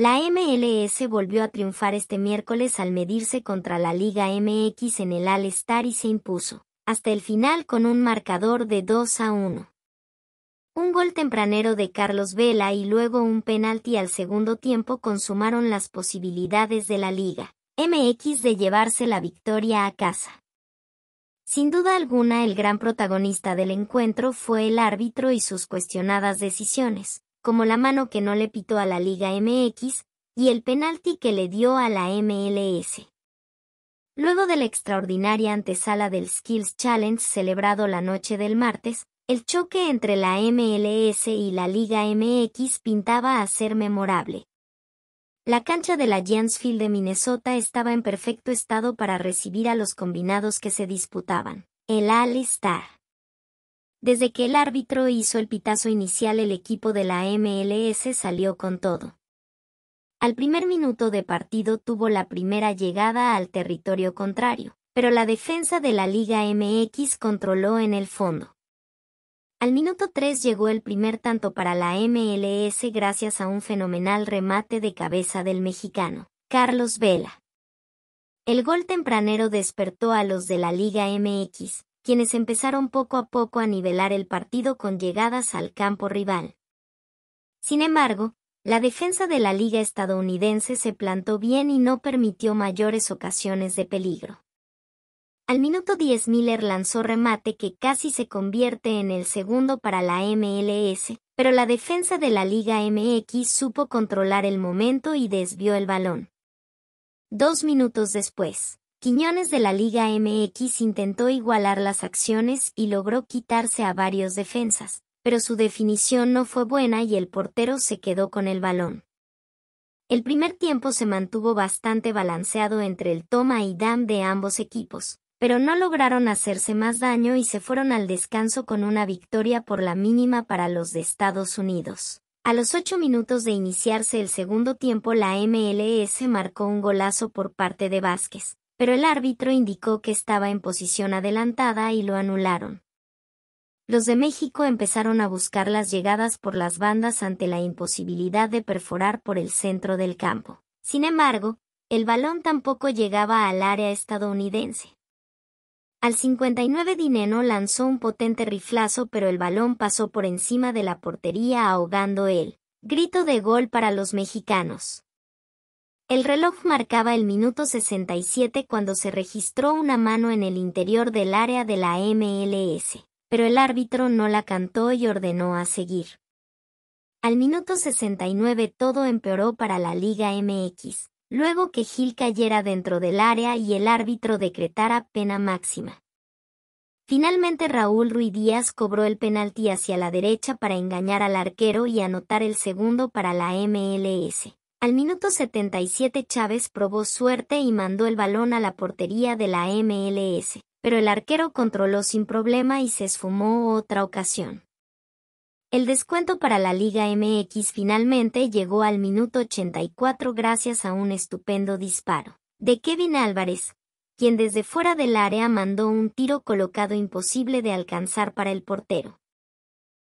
La MLS volvió a triunfar este miércoles al medirse contra la Liga MX en el All-Star y se impuso, hasta el final con un marcador de 2 a 1. Un gol tempranero de Carlos Vela y luego un penalti al segundo tiempo consumaron las posibilidades de la Liga MX de llevarse la victoria a casa. Sin duda alguna el gran protagonista del encuentro fue el árbitro y sus cuestionadas decisiones, como la mano que no le pitó a la Liga MX y el penalti que le dio a la MLS. Luego de la extraordinaria antesala del Skills Challenge celebrado la noche del martes, el choque entre la MLS y la Liga MX pintaba a ser memorable. La cancha de la Jansfield de Minnesota estaba en perfecto estado para recibir a los combinados que se disputaban. El All-Star. Desde que el árbitro hizo el pitazo inicial el equipo de la MLS salió con todo. Al primer minuto de partido tuvo la primera llegada al territorio contrario, pero la defensa de la Liga MX controló en el fondo. Al minuto 3 llegó el primer tanto para la MLS gracias a un fenomenal remate de cabeza del mexicano, Carlos Vela. El gol tempranero despertó a los de la Liga MX, quienes empezaron poco a poco a nivelar el partido con llegadas al campo rival. Sin embargo, la defensa de la liga estadounidense se plantó bien y no permitió mayores ocasiones de peligro. Al minuto 10 Miller lanzó remate que casi se convierte en el segundo para la MLS, pero la defensa de la Liga MX supo controlar el momento y desvió el balón. Dos minutos después, Quiñones de la Liga MX intentó igualar las acciones y logró quitarse a varios defensas, pero su definición no fue buena y el portero se quedó con el balón. El primer tiempo se mantuvo bastante balanceado entre el toma y dam de ambos equipos, pero no lograron hacerse más daño y se fueron al descanso con una victoria por la mínima para los de Estados Unidos. A los ocho minutos de iniciarse el segundo tiempo la MLS marcó un golazo por parte de Vázquez, pero el árbitro indicó que estaba en posición adelantada y lo anularon. Los de México empezaron a buscar las llegadas por las bandas ante la imposibilidad de perforar por el centro del campo. Sin embargo, el balón tampoco llegaba al área estadounidense. Al 59 Dineno lanzó un potente riflazo pero el balón pasó por encima de la portería ahogando el grito de gol para los mexicanos. El reloj marcaba el minuto 67 cuando se registró una mano en el interior del área de la MLS, pero el árbitro no la cantó y ordenó a seguir. Al minuto 69 todo empeoró para la Liga MX, luego que Gil cayera dentro del área y el árbitro decretara pena máxima. Finalmente Raúl Ruiz Díaz cobró el penalti hacia la derecha para engañar al arquero y anotar el segundo para la MLS. Al minuto 77 Chávez probó suerte y mandó el balón a la portería de la MLS, pero el arquero controló sin problema y se esfumó otra ocasión. El descuento para la Liga MX finalmente llegó al minuto 84 gracias a un estupendo disparo de Kevin Álvarez, quien desde fuera del área mandó un tiro colocado imposible de alcanzar para el portero.